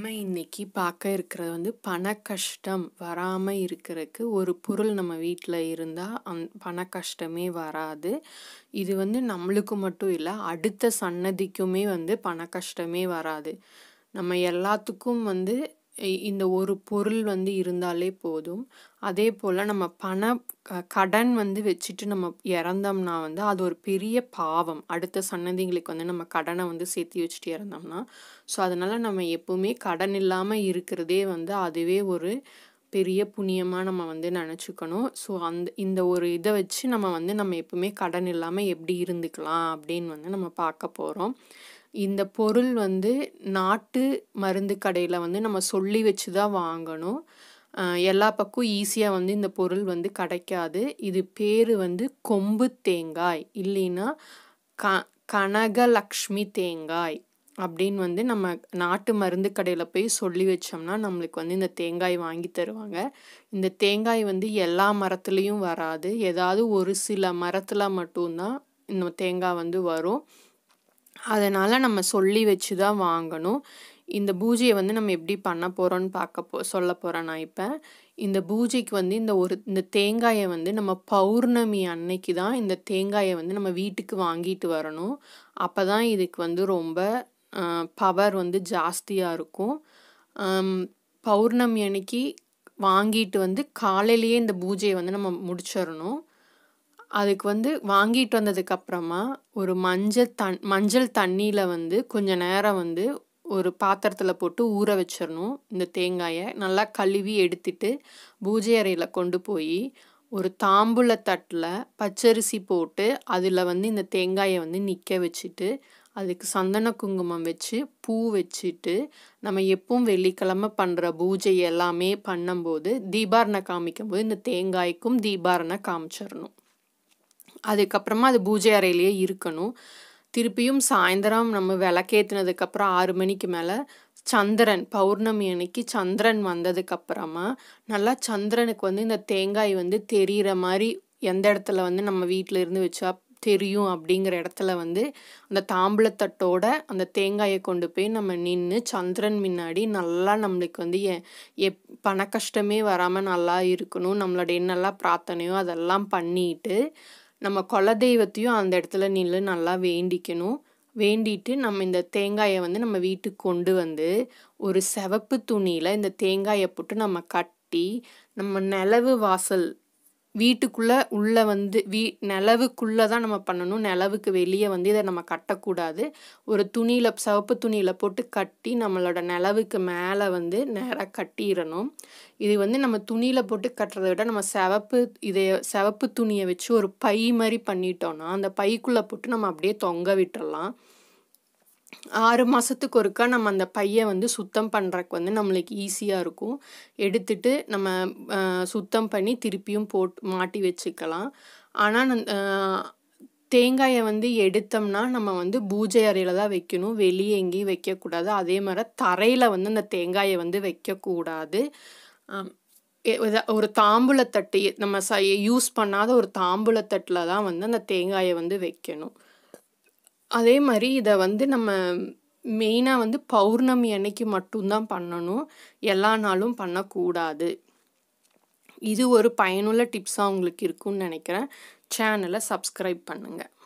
நம்ம இன்னைக்கு பார்க்க இருக்கிறது வந்து பண கஷ்டம் வராமல் இருக்கிறதுக்கு ஒரு பொருள் நம்ம வீட்டில் இருந்தால் அந் பண கஷ்டமே வராது இது வந்து நம்மளுக்கு மட்டும் இல்லை அடுத்த சன்னதிக்குமே வந்து பண கஷ்டமே வராது நம்ம எல்லாத்துக்கும் வந்து இந்த ஒரு பொருள் வந்து இருந்தாலே போதும் அதே போல் நம்ம பண கடன் வந்து வச்சுட்டு நம்ம இறந்தோம்னா வந்து அது ஒரு பெரிய பாவம் அடுத்த சன்னதிங்களுக்கு வந்து நம்ம கடனை வந்து சேர்த்து வச்சுட்டு இறந்தோம்னா ஸோ அதனால் நம்ம எப்போவுமே கடன் இல்லாமல் இருக்கிறதே வந்து அதுவே ஒரு பெரிய புண்ணியமாக நம்ம வந்து நினச்சிக்கணும் ஸோ அந்த இந்த ஒரு இதை வச்சு நம்ம வந்து நம்ம எப்பவுமே கடன் இல்லாமல் எப்படி இருந்துக்கலாம் அப்படின்னு வந்து நம்ம பார்க்க போகிறோம் இந்த பொருள் வந்து நாட்டு மருந்து கடையில் வந்து நம்ம சொல்லி வச்சு தான் வாங்கணும் எல்லா பக்கம் ஈஸியாக வந்து இந்த பொருள் வந்து கிடைக்காது இது பேர் வந்து கொம்பு தேங்காய் இல்லைன்னா க கனகலக்ஷ்மி தேங்காய் அப்படின்னு வந்து நம்ம நாட்டு மருந்து கடையில் போய் சொல்லி வச்சோம்னா நம்மளுக்கு வந்து இந்த தேங்காய் வாங்கி தருவாங்க இந்த தேங்காய் வந்து எல்லா மரத்துலேயும் வராது ஏதாவது ஒரு சில மரத்தில் மட்டும்தான் இந்த தேங்காய் வந்து வரும் அதனால் நம்ம சொல்லி வச்சு தான் வாங்கணும் இந்த பூஜையை வந்து நம்ம எப்படி பண்ண போகிறோன்னு பார்க்க போ சொல்ல போகிறேன் நான் இப்போ இந்த பூஜைக்கு வந்து இந்த ஒரு இந்த தேங்காயை வந்து நம்ம பௌர்ணமி அன்னைக்கு தான் இந்த தேங்காயை வந்து நம்ம வீட்டுக்கு வாங்கிட்டு வரணும் அப்போ தான் இதுக்கு வந்து ரொம்ப பவர் வந்து ஜாஸ்தியாக இருக்கும் பௌர்ணமி அன்னைக்கு வாங்கிட்டு வந்து காலையிலேயே இந்த பூஜையை வந்து நம்ம முடிச்சிடணும் அதுக்கு வந்து வாங்கிட்டு வந்ததுக்கப்புறமா ஒரு மஞ்சள் தண் மஞ்சள் தண்ணியில் வந்து கொஞ்சம் நேரம் வந்து ஒரு பாத்திரத்தில் போட்டு ஊற வச்சிடணும் இந்த தேங்காயை நல்லா கழுவி எடுத்துட்டு பூஜை அறையில் கொண்டு போய் ஒரு தாம்பூல தட்டில் பச்சரிசி போட்டு அதில் வந்து இந்த தேங்காயை வந்து நிற்க வச்சுட்டு அதுக்கு சந்தன குங்குமம் வச்சு பூ வச்சுட்டு நம்ம எப்பவும் வெள்ளிக்கிழமை பண்ணுற பூஜை எல்லாமே பண்ணும்போது தீபாரணை காமிக்கும்போது இந்த தேங்காய்க்கும் தீபாரணை காமிச்சிடணும் அதுக்கப்புறமா அது பூஜை அறையிலேயே இருக்கணும் திருப்பியும் சாயந்தரம் நம்ம விளக்கேற்றினதுக்கப்புறம் ஆறு மணிக்கு மேலே சந்திரன் பௌர்ணமி அன்னைக்கு சந்திரன் வந்ததுக்கப்புறமா நல்லா சந்திரனுக்கு வந்து இந்த தேங்காய் வந்து தெரிகிற மாதிரி எந்த இடத்துல வந்து நம்ம வீட்டில் இருந்து வச்சா தெரியும் அப்படிங்கிற இடத்துல வந்து அந்த தாம்பளத்தட்டோட அந்த தேங்காயை கொண்டு போய் நம்ம நின்று சந்திரன் முன்னாடி நல்லா நம்மளுக்கு வந்து எ எப் பண கஷ்டமே வராமல் நல்லா இருக்கணும் நம்மளோட என்னெல்லாம் பிரார்த்தனையோ அதெல்லாம் பண்ணிட்டு நம்ம குலதெய்வத்தையும் அந்த இடத்துல நின்று நல்லா வேண்டிக்கணும் வேண்டிட்டு நம்ம இந்த தேங்காயை வந்து நம்ம வீட்டுக்கு கொண்டு வந்து ஒரு சிவப்பு துணியில் இந்த தேங்காயை போட்டு நம்ம கட்டி நம்ம நிலவு வாசல் வீட்டுக்குள்ளே உள்ளே வந்து வீ நிலவுக்குள்ளே தான் நம்ம பண்ணணும் நிலவுக்கு வெளியே வந்து இதை நம்ம கட்டக்கூடாது ஒரு துணியில் சிவப்பு துணியில் போட்டு கட்டி நம்மளோட நிலவுக்கு மேலே வந்து நேராக கட்டிடணும் இது வந்து நம்ம துணியில் போட்டு கட்டுறதை விட நம்ம சிவப்பு இதை சிவப்பு துணியை வச்சு ஒரு பை மாதிரி பண்ணிட்டோம்னா அந்த பைக்குள்ளே போட்டு நம்ம அப்படியே தொங்க விட்டுடலாம் ஆறு மாதத்துக்கு ஒருக்கா நம்ம அந்த பையை வந்து சுத்தம் பண்ணுறக்கு வந்து நம்மளுக்கு ஈஸியாக இருக்கும் எடுத்துட்டு நம்ம சுத்தம் பண்ணி திருப்பியும் போட் மாட்டி வச்சுக்கலாம் ஆனால் தேங்காயை வந்து எடுத்தோம்னா நம்ம வந்து பூஜை அறையில் தான் வைக்கணும் வெளியே எங்கேயும் வைக்கக்கூடாது அதே மாதிரி தரையில் வந்து அந்த தேங்காயை வந்து வைக்கக்கூடாது ஒரு தாம்பூலத்தட்டு நம்ம ச யூஸ் பண்ணாத ஒரு தாம்பூலத்தட்டில் தான் வந்து அந்த தேங்காயை வந்து வைக்கணும் அதே மாதிரி இதை வந்து நம்ம மெயினாக வந்து பௌர்ணமி அன்னைக்கு மட்டும்தான் பண்ணணும் எல்லா நாளும் பண்ணக்கூடாது இது ஒரு பயனுள்ள டிப்ஸாக உங்களுக்கு இருக்கும்னு நினைக்கிறேன் சேனலை சப்ஸ்கிரைப் பண்ணுங்கள்